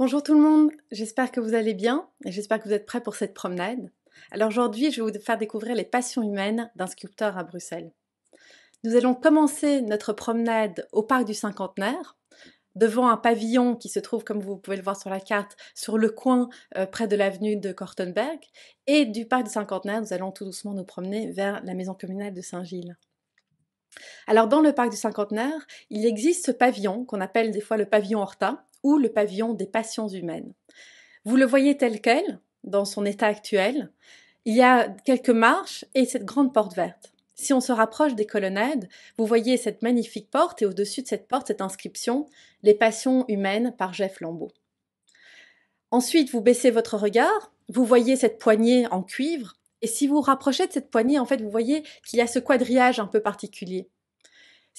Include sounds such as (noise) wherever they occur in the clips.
Bonjour tout le monde, j'espère que vous allez bien et j'espère que vous êtes prêts pour cette promenade. Alors aujourd'hui, je vais vous faire découvrir les passions humaines d'un sculpteur à Bruxelles. Nous allons commencer notre promenade au parc du cinquantenaire, devant un pavillon qui se trouve, comme vous pouvez le voir sur la carte, sur le coin euh, près de l'avenue de Kortenberg. Et du parc du cinquantenaire, nous allons tout doucement nous promener vers la maison communale de Saint-Gilles. Alors dans le parc du cinquantenaire, il existe ce pavillon qu'on appelle des fois le pavillon Horta, ou le pavillon des passions humaines. Vous le voyez tel quel, dans son état actuel. Il y a quelques marches et cette grande porte verte. Si on se rapproche des colonnades, vous voyez cette magnifique porte et au-dessus de cette porte cette inscription Les passions humaines par Jeff Lambeau. Ensuite, vous baissez votre regard, vous voyez cette poignée en cuivre, et si vous vous rapprochez de cette poignée, en fait, vous voyez qu'il y a ce quadrillage un peu particulier.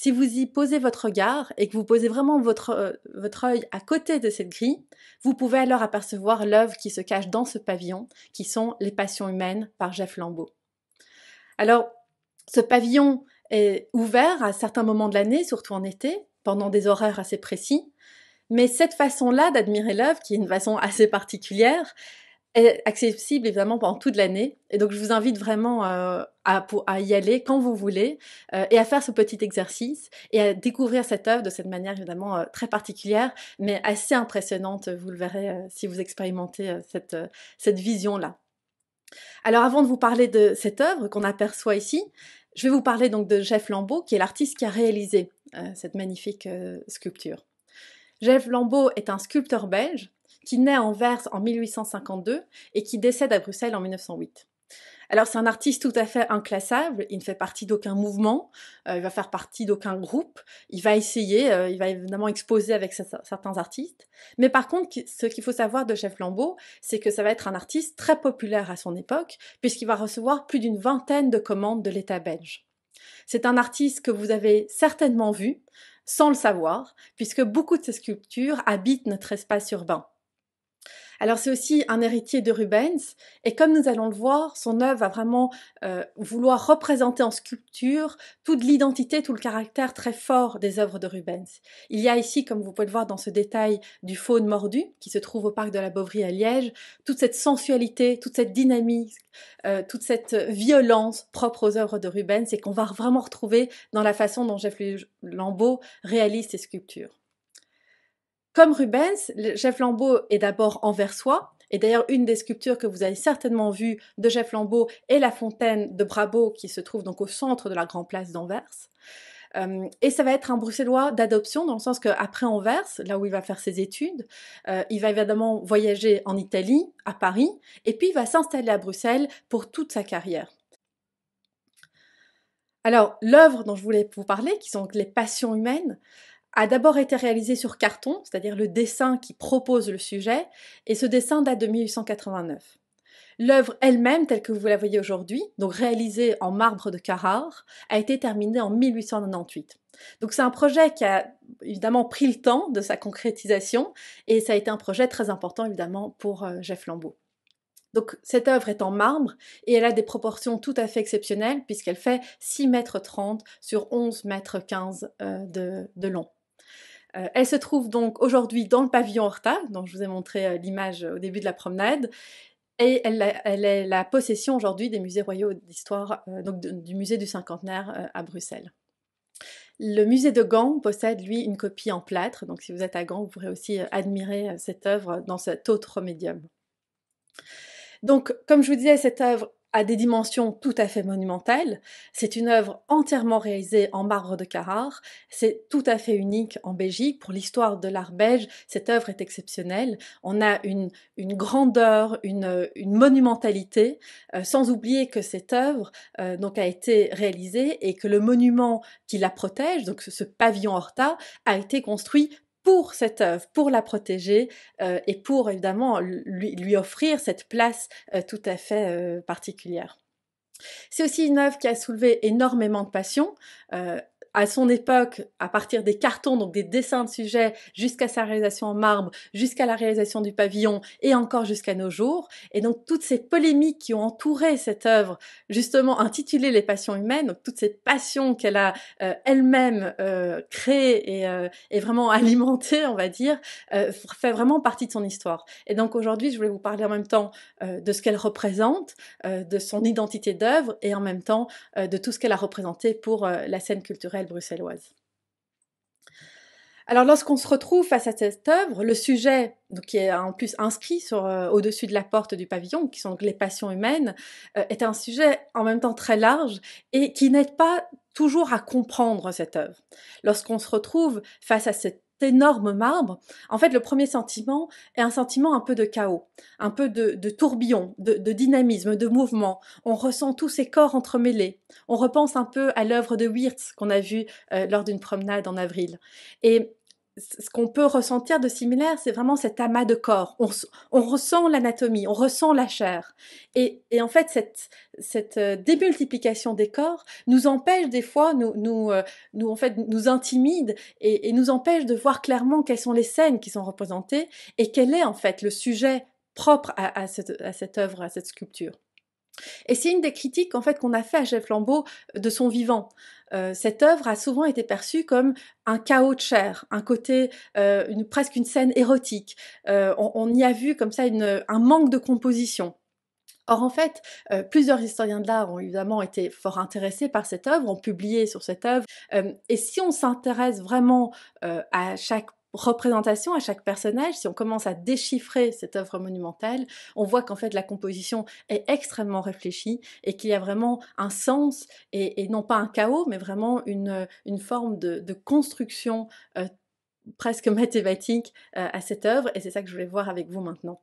Si vous y posez votre regard et que vous posez vraiment votre, euh, votre œil à côté de cette grille, vous pouvez alors apercevoir l'œuvre qui se cache dans ce pavillon, qui sont Les Passions humaines par Jeff Lambeau. Alors, ce pavillon est ouvert à certains moments de l'année, surtout en été, pendant des horaires assez précis, mais cette façon-là d'admirer l'œuvre, qui est une façon assez particulière, est accessible évidemment pendant toute l'année. Et donc je vous invite vraiment euh, à, y aller quand vous voulez euh, et à faire ce petit exercice et à découvrir cette œuvre de cette manière évidemment euh, très particulière, mais assez impressionnante, vous le verrez si vous expérimentez cette, cette vision-là. Alors avant de vous parler de cette œuvre qu'on aperçoit ici, je vais vous parler donc de Jeff Lambeau, qui est l'artiste qui a réalisé cette magnifique sculpture. Jeff Lambeau est un sculpteur belge qui naît en vers en 1852 et qui décède à Bruxelles en 1908. Alors c'est un artiste tout à fait inclassable, il ne fait partie d'aucun mouvement, euh, il va faire partie d'aucun groupe, il va essayer, euh, il va évidemment exposer avec certains artistes. Mais par contre, ce qu'il faut savoir de Chef Lambeau, c'est que ça va être un artiste très populaire à son époque, puisqu'il va recevoir plus d'une vingtaine de commandes de l'État belge. C'est un artiste que vous avez certainement vu, sans le savoir, puisque beaucoup de ses sculptures habitent notre espace urbain. Alors c'est aussi un héritier de Rubens et comme nous allons le voir, son œuvre va vraiment euh, vouloir représenter en sculpture toute l'identité, tout le caractère très fort des œuvres de Rubens. Il y a ici, comme vous pouvez le voir dans ce détail du faune mordu qui se trouve au parc de la Bovrie à Liège, toute cette sensualité, toute cette dynamique, euh, toute cette violence propre aux œuvres de Rubens et qu'on va vraiment retrouver dans la façon dont Jeff Lambeau réalise ses sculptures. Comme Rubens, Jeff Lambeau est d'abord anversois, et d'ailleurs, une des sculptures que vous avez certainement vues de Jeff Lambeau est la fontaine de Brabo qui se trouve donc au centre de la Grand Place d'Anvers. Euh, et ça va être un bruxellois d'adoption, dans le sens qu'après Anvers, là où il va faire ses études, euh, il va évidemment voyager en Italie, à Paris, et puis il va s'installer à Bruxelles pour toute sa carrière. Alors, l'œuvre dont je voulais vous parler, qui sont les passions humaines, a d'abord été réalisé sur carton, c'est-à-dire le dessin qui propose le sujet, et ce dessin date de 1889. L'œuvre elle-même, telle que vous la voyez aujourd'hui, donc réalisée en marbre de Carrare, a été terminée en 1898. Donc c'est un projet qui a évidemment pris le temps de sa concrétisation et ça a été un projet très important évidemment pour euh, Jeff Lambeau. Donc cette œuvre est en marbre et elle a des proportions tout à fait exceptionnelles puisqu'elle fait 6 mètres 30 sur 11 mètres 15 euh, de, de long. Euh, elle se trouve donc aujourd'hui dans le pavillon Horta, dont je vous ai montré euh, l'image euh, au début de la promenade. Et elle, est la possession aujourd'hui des musées royaux d'histoire, donc du musée du cinquantenaire à Bruxelles. Le musée de Gand possède, lui, une copie en plâtre. Donc si vous êtes à Gand, vous pourrez aussi admirer cette œuvre dans cet autre médium. Donc, comme je vous disais, cette œuvre à des dimensions tout à fait monumentales. C'est une œuvre entièrement réalisée en marbre de Carrare. C'est tout à fait unique en Belgique. Pour l'histoire de l'art belge, cette œuvre est exceptionnelle. On a une, grandeur, une, monumentalité, euh, sans oublier que cette œuvre euh, donc a été réalisée et que le monument qui la protège, donc ce, ce pavillon Horta, a été construit pour cette œuvre, pour la protéger euh, et pour évidemment lui, offrir cette place euh, tout à fait euh, particulière. C'est aussi une œuvre qui a soulevé énormément de passion à son époque, à partir des cartons, donc des dessins de sujets, jusqu'à sa réalisation en marbre, jusqu'à la réalisation du pavillon, et encore jusqu'à nos jours. Et donc toutes ces polémiques qui ont entouré cette œuvre, justement intitulée Les passions humaines, donc toutes ces passions qu'elle a euh, elle-même euh, créées et, euh, et, vraiment (laughs) alimentées, on va dire, euh, fait vraiment partie de son histoire. Et donc aujourd'hui, je voulais vous parler en même temps de ce qu'elle représente, de son identité d'œuvre, et en même temps de tout ce qu'elle a représenté pour la scène culturelle bruxelloise. Alors lorsqu'on se retrouve face à cette œuvre, le sujet qui est en plus inscrit euh, au-dessus de la porte du pavillon, qui sont les passions humaines, euh, est un sujet en même temps très large et qui n'aide pas toujours à comprendre cette œuvre. Lorsqu'on se retrouve face à cette énorme marbre, en fait, le premier sentiment est un sentiment un peu de chaos, un peu de, tourbillon, de, dynamisme, de mouvement. On ressent tous ces corps entremêlés. On repense un peu à l'œuvre de Wirtz qu'on a vue euh, lors d'une promenade en avril. Et ce qu'on peut ressentir de similaire, c'est vraiment cet amas de corps. On, ressent l'anatomie, on ressent la chair. Et, en fait, cette, euh, démultiplication des corps nous empêche des fois, nous, euh, intimide et, nous empêche de voir clairement quelles sont les scènes qui sont représentées et quel est en fait le sujet propre à cette œuvre, à cette sculpture. Et c'est une des critiques en fait qu'on a fait à Jeff Lambeau euh, de son vivant. Euh, cette œuvre a souvent été perçue comme un chaos de chair, un côté, euh, presque une scène érotique. on, y a vu comme ça un manque de composition. Or, en fait, plusieurs historiens de l'art ont évidemment été fort intéressés par cette œuvre, ont publié sur cette œuvre. et si on s'intéresse vraiment à chaque représentation à chaque personnage, si on commence à déchiffrer cette œuvre monumentale, on voit qu'en fait la composition est extrêmement réfléchie et qu'il y a vraiment un sens et, non pas un chaos, mais vraiment une, forme de, construction euh, presque mathématique euh, à cette œuvre. Et c'est ça que je voulais voir avec vous maintenant.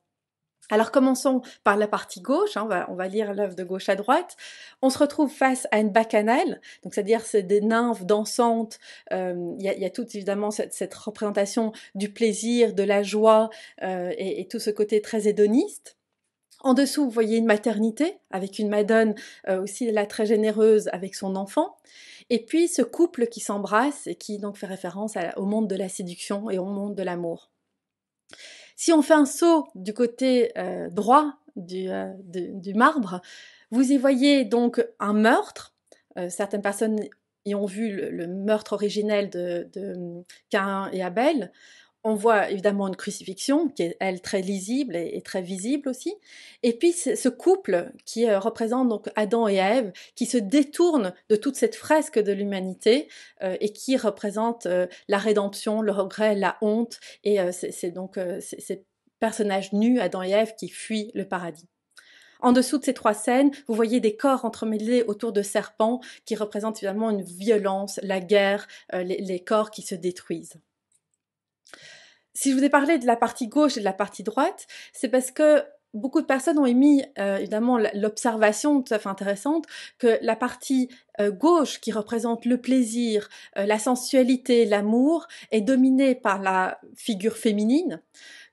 Alors commençons par la partie gauche, hein, on, va, lire l'œuvre de gauche à droite. On se retrouve face à une bacchanale, donc c'est-à-dire c'est des nymphes dansantes. Euh, il y, a tout évidemment cette, représentation du plaisir, de la joie euh, et, tout ce côté très hédoniste. En dessous, vous voyez une maternité avec une madone euh, aussi là très généreuse avec son enfant. Et puis ce couple qui s'embrasse et qui donc fait référence au monde de la séduction et au monde de l'amour. Si on fait un saut du côté euh, droit euh, du, marbre, vous y voyez donc un meurtre. Euh, certaines personnes y ont vu le, meurtre originel de, de Cain et Abel on voit évidemment une crucifixion qui est, elle, très lisible et, très visible aussi. Et puis ce couple qui euh, représente donc Adam et Ève, qui se détourne de toute cette fresque de l'humanité euh, et qui représente euh, la rédemption, le regret, la honte. Et c'est donc ces personnages nus, Adam et Ève, qui fuient le paradis. En dessous de ces trois scènes, vous voyez des corps entremêlés autour de serpents qui représentent évidemment une violence, la guerre, les corps qui se détruisent si je vous ai parlé de la partie gauche et de la partie droite, c'est parce que beaucoup de personnes ont émis euh, évidemment l'observation tout à fait intéressante que la partie euh, gauche qui représente le plaisir, euh, la sensualité, l'amour est dominée par la figure féminine.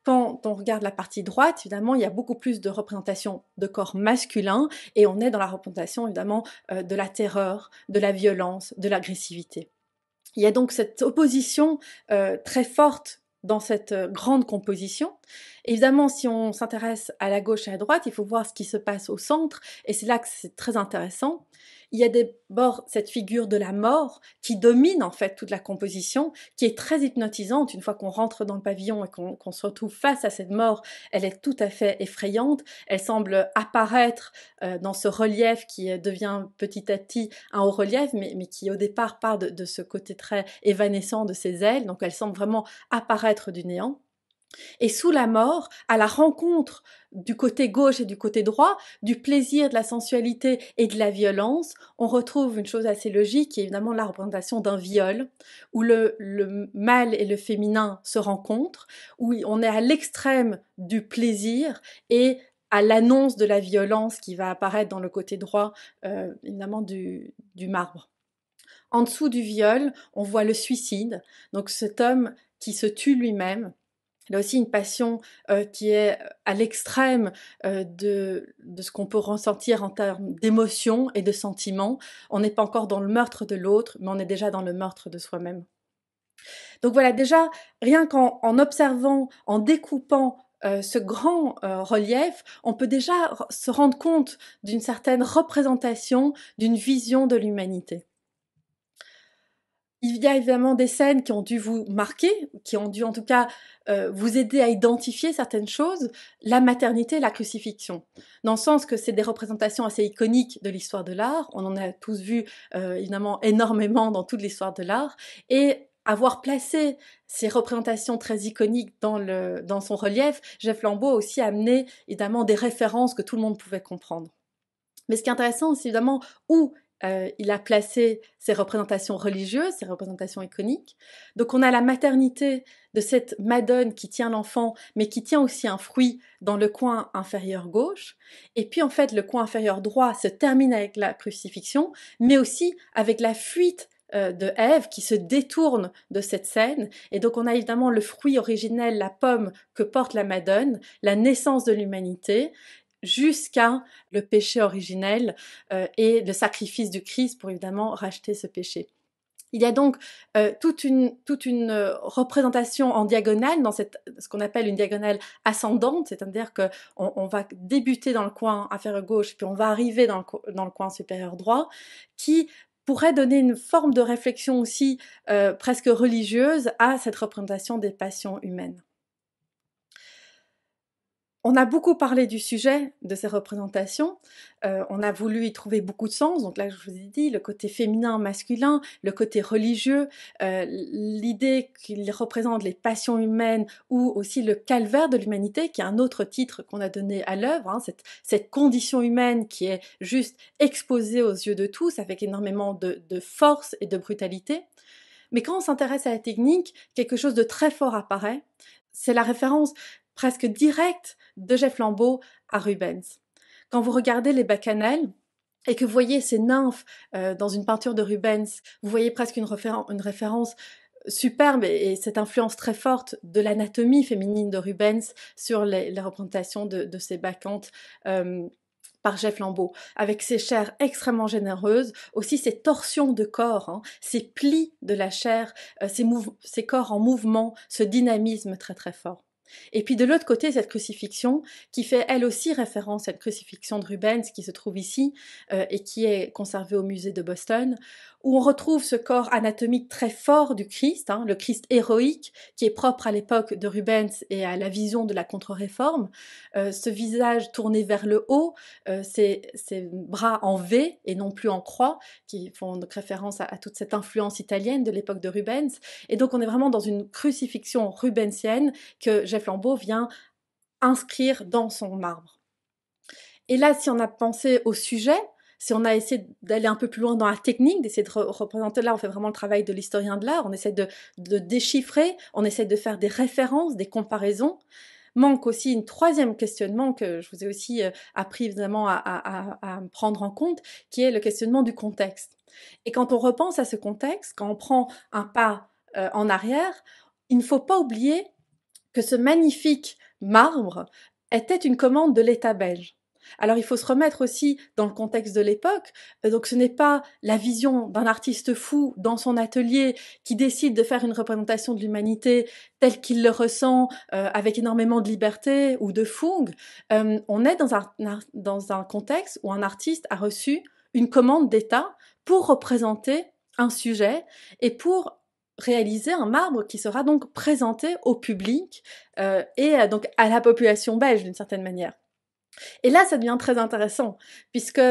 Quand on regarde la partie droite, évidemment, il y a beaucoup plus de représentations de corps masculin et on est dans la représentation évidemment de la terreur, de la violence, de l'agressivité. Il y a donc cette opposition très forte dans cette euh, grande composition. Évidemment, si on s'intéresse à la gauche et à la droite, il faut voir ce qui se passe au centre, et c'est là que c'est très intéressant il y a d'abord cette figure de la mort qui domine en fait toute la composition, qui est très hypnotisante. Une fois qu'on rentre dans le pavillon et qu'on se retrouve face à cette mort, elle est tout à fait effrayante. Elle semble apparaître euh, dans ce relief qui euh, devient petit à petit un haut relief, mais, qui au départ part de, de ce côté très évanescent de ses ailes. Donc elle semble vraiment apparaître du néant et sous la mort, à la rencontre du côté gauche et du côté droit, du plaisir, de la sensualité et de la violence, on retrouve une chose assez logique, qui est évidemment la représentation d'un viol, où le, le, mâle et le féminin se rencontrent, où on est à l'extrême du plaisir et à l'annonce de la violence qui va apparaître dans le côté droit, euh, évidemment, du, du marbre. En dessous du viol, on voit le suicide, donc cet homme qui se tue lui-même, a aussi, une passion euh, qui est euh, à l'extrême euh, de, de, ce qu'on peut ressentir en termes d'émotions et de sentiments. On n'est pas encore dans le meurtre de l'autre, mais on est déjà dans le meurtre de soi-même. Donc voilà, déjà, rien qu'en en observant, en découpant ce grand relief, on peut déjà se rendre compte d'une certaine représentation, d'une vision de l'humanité. Il y a évidemment des scènes qui ont dû vous marquer, qui ont dû en tout cas euh, vous aider à identifier certaines choses, la maternité et la crucifixion. Dans le sens que c'est des représentations assez iconiques de l'histoire de l'art, on en a tous vu euh, évidemment énormément dans toute l'histoire de l'art, et avoir placé ces représentations très iconiques dans, le, dans son relief, Jeff Lambeau a aussi amené évidemment des références que tout le monde pouvait comprendre. Mais ce qui est intéressant, c'est évidemment où euh, il a placé ses représentations religieuses, ses représentations iconiques. Donc on a la maternité de cette madone qui tient l'enfant, mais qui tient aussi un fruit dans le coin inférieur gauche. Et puis en fait, le coin inférieur droit se termine avec la crucifixion, mais aussi avec la fuite euh, de Ève qui se détourne de cette scène. Et donc on a évidemment le fruit originel, la pomme que porte la Madone, la naissance de l'humanité, jusqu'à le péché originel euh, et le sacrifice du Christ pour évidemment racheter ce péché. Il y a donc euh, toute une, toute une euh, représentation en diagonale, dans cette, ce qu'on appelle une diagonale ascendante, c'est-à-dire qu'on on va débuter dans le coin inférieur gauche, puis on va arriver dans dans le coin supérieur droit, qui pourrait donner une forme de réflexion aussi presque religieuse à cette représentation des passions humaines. On a beaucoup parlé du sujet de ces représentations, euh, on a voulu y trouver beaucoup de sens, donc là je vous ai dit le côté féminin, masculin, le côté religieux, euh, l'idée qu'il représente les passions humaines ou aussi le calvaire de l'humanité, qui est un autre titre qu'on a donné à l'œuvre, hein, cette, condition humaine qui est juste exposée aux yeux de tous avec énormément de, de force et de brutalité. Mais quand on s'intéresse à la technique, quelque chose de très fort apparaît, c'est la référence presque direct de Jeff Lambeau à Rubens. Quand vous regardez les bacchanales, et que vous voyez ces nymphes euh, dans une peinture de Rubens, vous voyez presque une, référence superbe et, cette influence très forte de l'anatomie féminine de Rubens sur les, représentations de, ces bacchantes. Euh, par Jeff Lambeau, avec ses chairs extrêmement généreuses, aussi ses torsions de corps, ses hein, plis de la chair, euh, ces ses corps en mouvement, ce dynamisme très très fort. Et puis de l'autre côté, cette crucifixion qui fait elle aussi référence à cette crucifixion de Rubens qui se trouve ici euh, et qui est conservée au musée de Boston, où on retrouve ce corps anatomique très fort du Christ, hein, le Christ héroïque qui est propre à l'époque de Rubens et à la vision de la contre-réforme, euh, ce visage tourné vers le haut, ces euh, ses, bras en V et non plus en croix, qui font donc référence à, à toute cette influence italienne de l'époque de Rubens. Et donc on est vraiment dans une crucifixion rubensienne que flambeau vient inscrire dans son marbre. Et là, si on a pensé au sujet, si on a essayé d'aller un peu plus loin dans la technique, d'essayer de représenter, là on fait vraiment le travail de l'historien de l'art, on essaie de, déchiffrer, on essaie de faire des références, des comparaisons. Manque aussi une troisième questionnement que je vous ai aussi euh, appris évidemment à, prendre en compte, qui est le questionnement du contexte. Et quand on repense à ce contexte, quand on prend un pas euh, en arrière, il ne faut pas oublier que ce magnifique marbre était une commande de l'État belge. Alors il faut se remettre aussi dans le contexte de l'époque. Euh, donc ce n'est pas la vision d'un artiste fou dans son atelier qui décide de faire une représentation de l'humanité telle qu'il le ressent euh, avec énormément de liberté ou de fougue. Euh, on est dans un, dans un contexte où un artiste a reçu une commande d'État pour représenter un sujet et pour réaliser un marbre qui sera donc présenté au public euh, et euh, donc à la population belge d'une certaine manière. Et là, ça devient très intéressant, puisque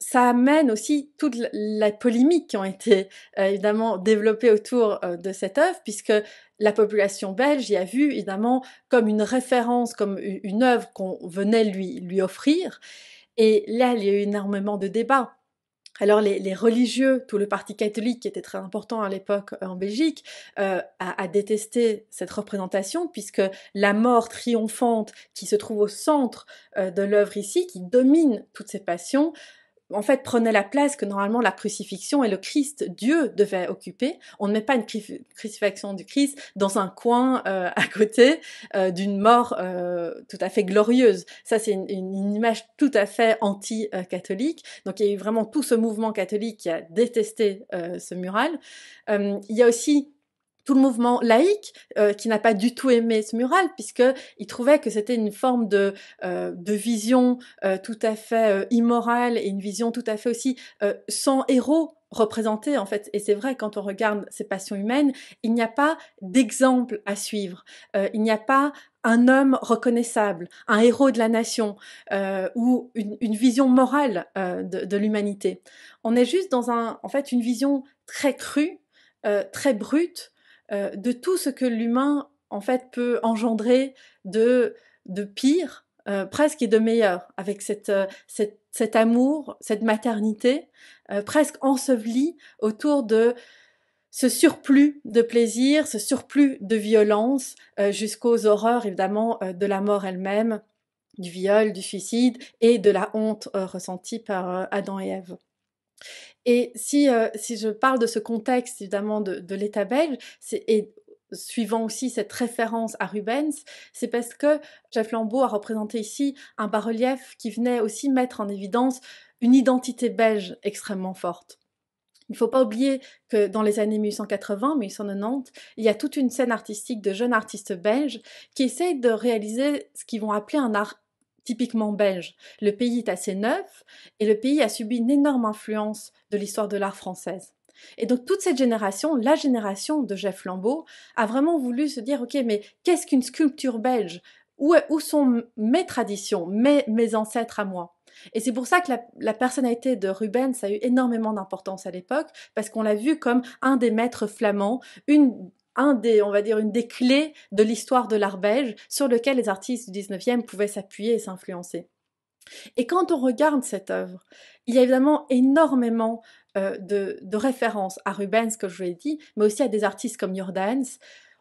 ça amène aussi toute la polémique qui ont été euh, évidemment développée autour de cette œuvre, puisque la population belge y a vu évidemment comme une référence, comme une œuvre qu'on venait lui, lui offrir. Et là, il y a eu énormément de débats. Alors les, religieux, tout le parti catholique qui était très important à l'époque euh, en Belgique, euh, a, détesté cette représentation puisque la mort triomphante qui se trouve au centre euh, de l'œuvre ici, qui domine toutes ces passions, en fait, prenait la place que normalement la crucifixion et le Christ, Dieu, devait occuper. On ne met pas une crucifixion du Christ dans un coin euh, à côté euh, d'une mort euh, tout à fait glorieuse. Ça, c'est une, une image tout à fait anti-catholique. Donc, il y a eu vraiment tout ce mouvement catholique qui a détesté ce mural. il y a aussi tout le mouvement laïque euh, qui n'a pas du tout aimé ce mural puisque il trouvait que c'était une forme de, euh, de vision euh, tout à fait immorale et une vision tout à fait aussi sans héros représentés en fait et c'est vrai quand on regarde ces passions humaines il n'y a pas d'exemple à suivre il n'y a pas un homme reconnaissable, un héros de la nation ou une, une, vision morale de, de l'humanité. On est juste dans un, en fait, une vision très crue, très brute, euh, de tout ce que l'humain en fait peut engendrer de, de pire euh, presque et de meilleur avec cette, euh, cette, cet amour, cette maternité presque ensevelie autour de ce surplus de plaisir, ce surplus de violence jusqu'aux horreurs évidemment de la mort elle-même, du viol, du suicide et de la honte ressentie par Adam et Ève. Et euh, si, je parle de ce contexte, évidemment, de, l'État belge, et suivant aussi cette référence à Rubens, c'est parce que Jeff Lambeau a représenté ici un bas-relief qui venait aussi mettre en évidence une identité belge extrêmement forte. Il ne faut pas oublier que dans les années 1880-1890, il y a toute une scène artistique de jeunes artistes belges qui essayent de réaliser ce qu'ils vont appeler un art typiquement belge. Le pays est assez neuf et le pays a subi une énorme influence de l'histoire de l'art française. Et donc toute cette génération, la génération de Jeff Lambeau, a vraiment voulu se dire, ok, mais qu'est-ce qu'une sculpture belge où, où, sont mes traditions, mes, ancêtres à moi et c'est pour ça que la, la, personnalité de Rubens a eu énormément d'importance à l'époque, parce qu'on l'a vu comme un des maîtres flamands, une un des, on va dire, une des clés de l'histoire de l'art belge sur lequel les artistes du 19e pouvaient s'appuyer et s'influencer. Et quand on regarde cette œuvre, il y a évidemment énormément euh, de, références à Rubens, comme je vous l'ai dit, mais aussi à des artistes comme Jordaens,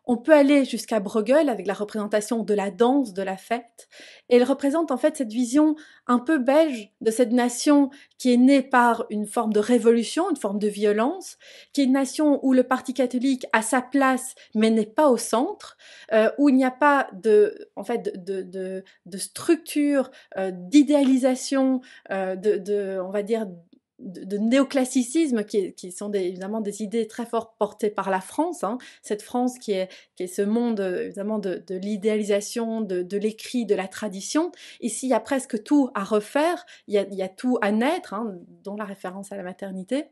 on peut aller jusqu'à Bruegel avec la représentation de la danse, de la fête. Et elle représente en fait cette vision un peu belge de cette nation qui est née par une forme de révolution, une forme de violence, qui est une nation où le Parti catholique a sa place mais n'est pas au centre, euh, où il n'y a pas de, en fait, de, de, structure, euh, d'idéalisation, euh, de, de, on va dire, de, néoclassicisme qui, sont évidemment des idées très fortes portées par la France, hein. cette France qui est, ce monde euh, évidemment de, l'idéalisation, de, l'écrit, de la tradition. Ici, il y a presque tout à refaire, il y a, tout à naître, hein, dont la référence à la maternité.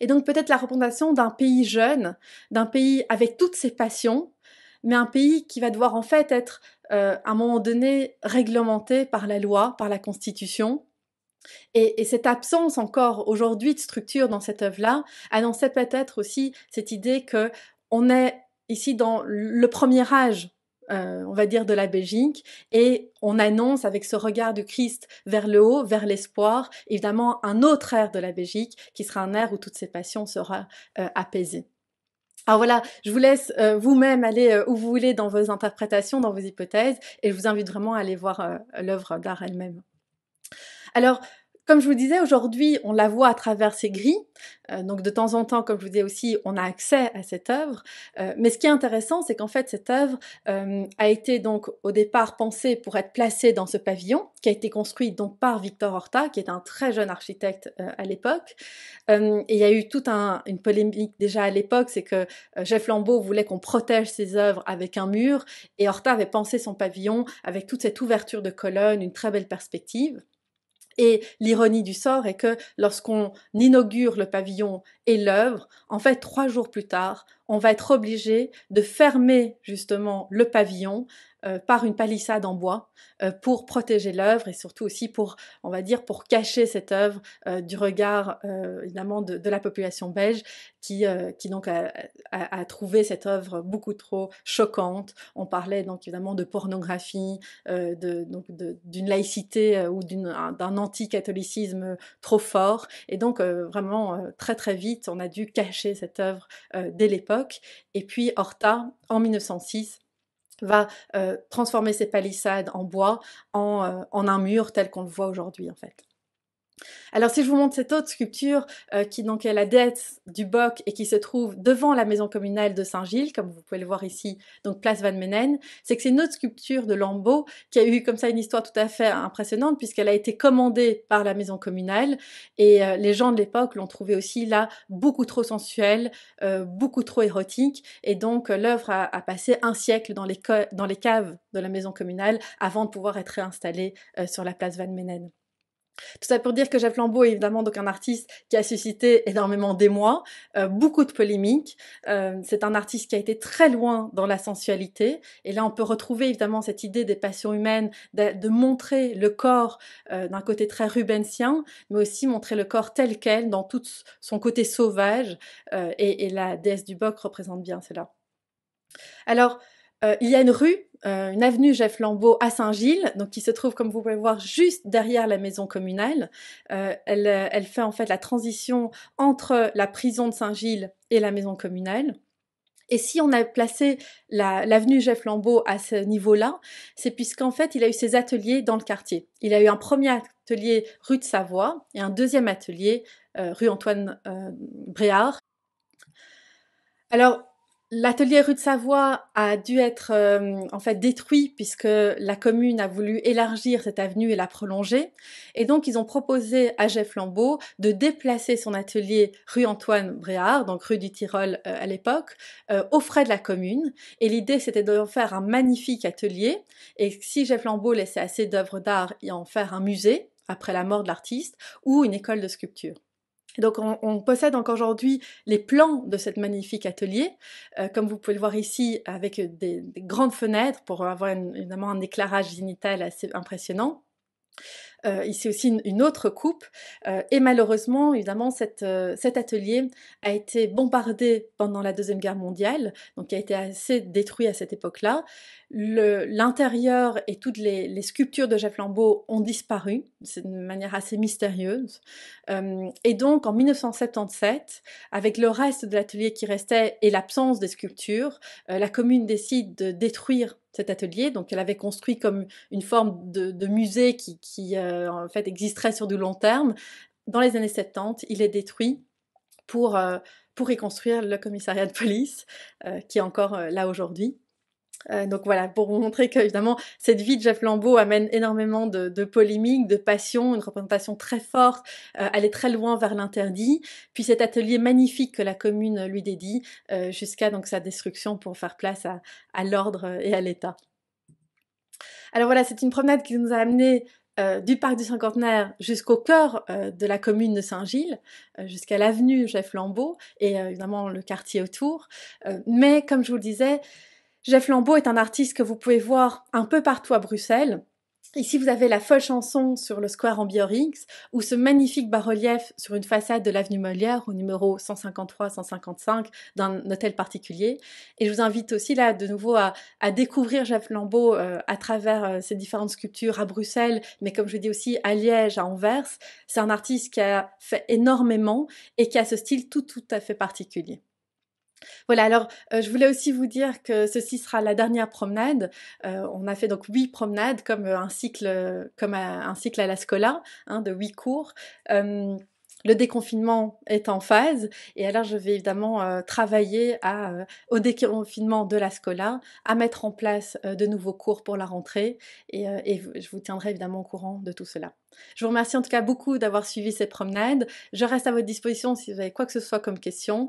Et donc peut-être la représentation d'un pays jeune, d'un pays avec toutes ses passions, mais un pays qui va devoir en fait être euh, à un moment donné réglementé par la loi, par la constitution, et, cette absence encore aujourd'hui de structure dans cette œuvre-là annonçait peut-être aussi cette idée que on est ici dans le premier âge, euh, on va dire, de la Belgique, et on annonce avec ce regard du Christ vers le haut, vers l'espoir, évidemment un autre ère de la Belgique qui sera un ère où toutes ces passions seront euh, apaisées. Alors voilà, je vous laisse euh, vous-même aller où vous voulez dans vos interprétations, dans vos hypothèses, et je vous invite vraiment à aller voir l'œuvre d'art elle-même. Alors, comme je vous disais, aujourd'hui, on la voit à travers ces grilles. Euh, donc, de temps en temps, comme je vous disais aussi, on a accès à cette œuvre. Euh, mais ce qui est intéressant, c'est qu'en fait, cette œuvre euh, a été donc au départ pensée pour être placée dans ce pavillon, qui a été construit donc par Victor Horta, qui est un très jeune architecte à l'époque. et il y a eu toute une polémique déjà à l'époque, c'est que Jeff Lambeau voulait qu'on protège ses œuvres avec un mur, et Horta avait pensé son pavillon avec toute cette ouverture de colonnes, une très belle perspective. Et l'ironie du sort est que lorsqu'on inaugure le pavillon et l'œuvre, en fait, trois jours plus tard, on va être obligé de fermer justement le pavillon euh, par une palissade en bois euh, pour protéger l'œuvre et surtout aussi pour, on va dire, pour cacher cette œuvre euh, du regard évidemment de, de, la population belge qui, qui donc a, trouvé cette œuvre beaucoup trop choquante. On parlait donc évidemment de pornographie, de, donc d'une laïcité ou d'un anti-catholicisme trop fort et donc vraiment très très vite on a dû cacher cette œuvre dès l'époque et puis Horta, en 1906, va euh, transformer ses palissades en bois en, euh, en un mur tel qu'on le voit aujourd'hui en fait. Alors si je vous montre cette autre sculpture euh, qui donc est la dette du Boc et qui se trouve devant la maison communale de Saint-Gilles, comme vous pouvez le voir ici, donc place Van Menen, c'est que c'est une autre sculpture de Lambeau qui a eu comme ça une histoire tout à fait impressionnante puisqu'elle a été commandée par la maison communale et euh, les gens de l'époque l'ont trouvée aussi là beaucoup trop sensuelle, euh, beaucoup trop érotique et donc l'œuvre a, passé un siècle dans les, dans les caves de la maison communale avant de pouvoir être réinstallée sur la place Van Menen. Tout ça pour dire que Jeff Lambeau est évidemment donc un artiste qui a suscité énormément d'émoi, euh, beaucoup de polémiques. Euh, c'est un artiste qui a été très loin dans la sensualité. Et là, on peut retrouver évidemment cette idée des passions humaines, de, montrer le corps euh, d'un côté très rubensien, mais aussi montrer le corps tel quel dans tout son côté sauvage. et, la déesse du boc représente bien cela. Alors, euh, il y a une rue euh, une avenue Jeff Lambeau à Saint-Gilles, donc qui se trouve, comme vous pouvez le voir, juste derrière la maison communale. Euh, euh, elle, fait en fait la transition entre la prison de Saint-Gilles et la maison communale. Et si on a placé l'avenue Jeff Lambeau à ce niveau-là, c'est puisqu'en fait, il a eu ses ateliers dans le quartier. Il a eu un premier atelier rue de Savoie et un deuxième atelier rue Antoine Bréard. Alors, L'atelier rue de Savoie a dû être euh, en fait détruit puisque la commune a voulu élargir cette avenue et la prolonger. Et donc ils ont proposé à Jeff Lambeau de déplacer son atelier rue Antoine Bréard, donc rue du Tyrol euh, à l'époque, euh, aux frais de la commune. Et l'idée c'était d'en faire un magnifique atelier. Et si Jeff Lambeau laissait assez d'œuvres d'art, y en faire un musée après la mort de l'artiste ou une école de sculpture donc on, possède encore aujourd'hui les plans de cette magnifique atelier, euh, comme vous pouvez le voir ici, avec des, grandes fenêtres pour avoir évidemment un éclairage génital assez impressionnant. Euh, ici aussi une, autre coupe. Euh, et malheureusement, évidemment, euh, cet atelier a été bombardé pendant la Deuxième Guerre mondiale, donc a été assez détruit à cette époque-là. L'intérieur et toutes les, sculptures de Jeff Lambeau ont disparu, c'est de manière assez mystérieuse. et donc, en 1977, avec le reste de l'atelier qui restait et l'absence des sculptures, la commune décide de détruire cet atelier. Donc, elle avait construit comme une forme de, musée qui, euh, en fait existerait sur du long terme. Dans les années 70, il est détruit pour, euh, y pour reconstruire le commissariat de police euh, qui est encore là aujourd'hui. donc voilà, pour vous montrer que évidemment cette vie de Jeff Lambeau amène énormément de, polémiques, de passions, une représentation très forte, Elle aller très loin vers l'interdit, puis cet atelier magnifique que la commune lui dédie, jusqu'à donc sa destruction pour faire place à, à l'ordre et à l'État. Alors voilà, c'est une promenade qui nous a amené euh, du parc du Cinquantenaire jusqu'au cœur euh, de la commune de Saint-Gilles, euh, jusqu'à l'avenue Jeff Lambeau et évidemment le quartier autour. mais comme je vous le disais, Jeff Lambeau est un artiste que vous pouvez voir un peu partout à Bruxelles. Ici, vous avez la folle chanson sur le square en Biorix ou ce magnifique bas-relief sur une façade de l'avenue Molière au numéro 153-155 d'un hôtel particulier. Et je vous invite aussi là de nouveau à, découvrir Jacques Lambeau euh, à travers euh, ses différentes sculptures à Bruxelles, mais comme je dis aussi à Liège, à Anvers. C'est un artiste qui a fait énormément et qui a ce style tout tout à fait particulier. Voilà, alors euh, je voulais aussi vous dire que ceci sera la dernière promenade. Euh, on a fait donc huit promenades comme euh, un cycle, comme un cycle à la scola, hein, de huit cours. le déconfinement est en phase et alors je vais évidemment travailler au déconfinement de la scola, à mettre en place de nouveaux cours pour la rentrée et, et, je vous tiendrai évidemment au courant de tout cela. Je vous remercie en tout cas beaucoup d'avoir suivi cette promenade. Je reste à votre disposition si vous avez quoi que ce soit comme question.